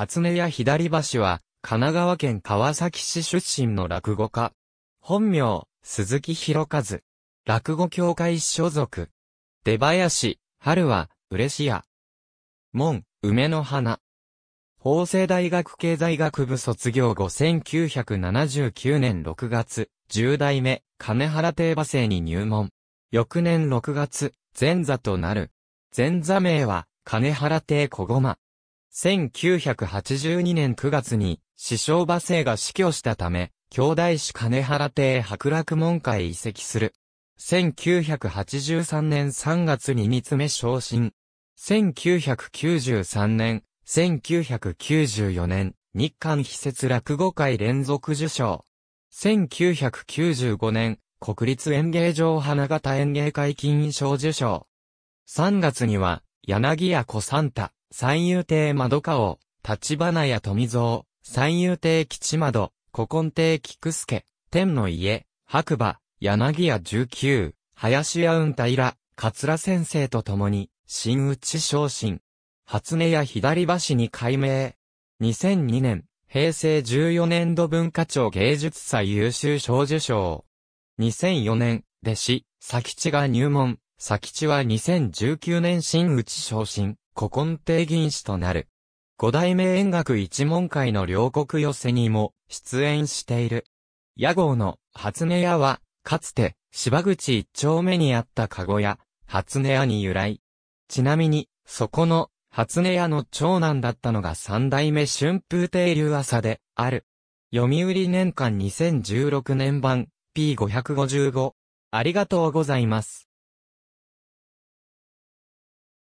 初音や左橋は、神奈川県川崎市出身の落語家。本名、鈴木博和。落語協会所属。出林、春は、嬉しや。門、梅の花。法政大学経済学部卒業後1979年6月、10代目、金原定馬生に入門。翌年6月、前座となる。前座名は、金原亭小駒。1982年9月に、師匠馬生が死去したため、兄弟子金原邸白楽門下へ移籍する。1983年3月に三つ目昇進。1993年、1994年、日韓非設落語会連続受賞。1995年、国立演芸場花形演芸会金賞受賞。3月には、柳家小三太、三遊亭窓顔、立花屋富蔵、三遊亭吉窓、古今亭菊助、天の家、白馬、柳屋十九、林屋雲平、桂先生と共に、新内昇進。初音や左橋に改名。2002年、平成14年度文化庁芸術祭優秀賞受賞。2004年、弟子、佐吉が入門。佐吉は2019年新内昇進。古今帝銀師となる。五代目円楽一門会の両国寄せにも出演している。屋号の初音屋は、かつて芝口一丁目にあった籠屋、初音屋に由来。ちなみに、そこの初音屋の長男だったのが三代目春風亭流朝である。読売年間2016年版 P555。ありがとうございます。